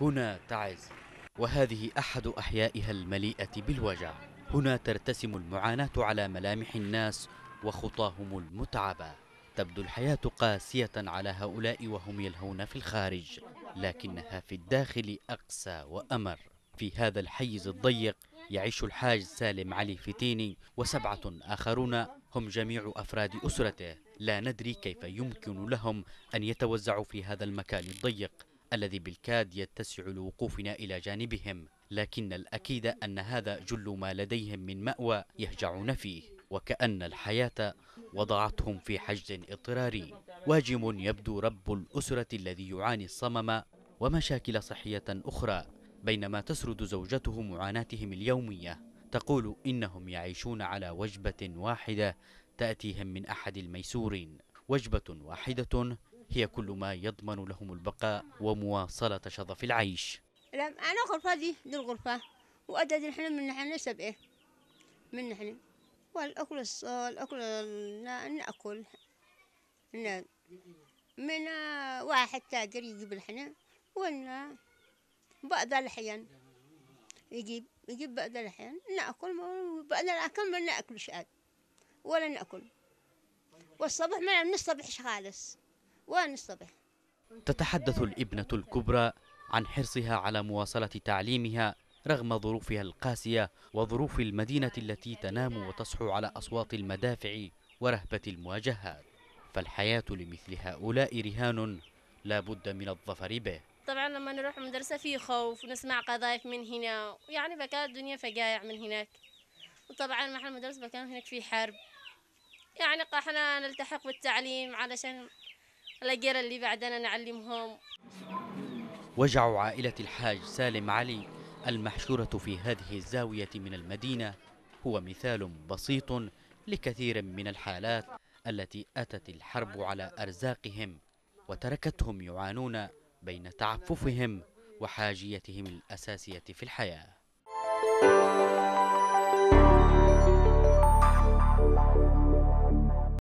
هنا تعز وهذه أحد أحيائها المليئة بالوجع هنا ترتسم المعاناة على ملامح الناس وخطاهم المتعبة تبدو الحياة قاسية على هؤلاء وهم يلهون في الخارج لكنها في الداخل أقسى وأمر في هذا الحيز الضيق يعيش الحاج سالم علي فتيني وسبعة آخرون هم جميع أفراد أسرته لا ندري كيف يمكن لهم أن يتوزعوا في هذا المكان الضيق الذي بالكاد يتسع لوقوفنا إلى جانبهم لكن الأكيد أن هذا جل ما لديهم من مأوى يهجعون فيه وكأن الحياة وضعتهم في حجز اضطراري واجم يبدو رب الأسرة الذي يعاني الصمم ومشاكل صحية أخرى بينما تسرد زوجته معاناتهم اليومية تقول إنهم يعيشون على وجبة واحدة تأتيهم من أحد الميسورين وجبة واحدة هي كل ما يضمن لهم البقاء ومواصلة شظف العيش أنا غرفة دي دي الغرفة دي نحن من نحن إيه من نحن والأكل الأكل نأكل من واحد تاجر يجيب الحنة ولا بعض الأحيان يجيب يجيب بعض الأحيان نأكل بعض الأكل ما نأكلش عاد ولا نأكل والصبح ما نصبحش خالص ونصبه تتحدث الابنة الكبرى عن حرصها على مواصلة تعليمها رغم ظروفها القاسية وظروف المدينة التي تنام وتصحو على أصوات المدافع ورهبة المواجهات فالحياة لمثل هؤلاء رهان لا بد من الظفر به طبعا لما نروح المدرسة في خوف ونسمع قذايف من هنا ويعني بكاء الدنيا فقايع من هناك وطبعا محل المدرسة كان هناك في حرب يعني احنا نلتحق بالتعليم علشان الأجيال اللي بعدنا نعلمهم وجع عائلة الحاج سالم علي المحشورة في هذه الزاوية من المدينة هو مثال بسيط لكثير من الحالات التي أتت الحرب على أرزاقهم وتركتهم يعانون بين تعففهم وحاجيتهم الأساسية في الحياة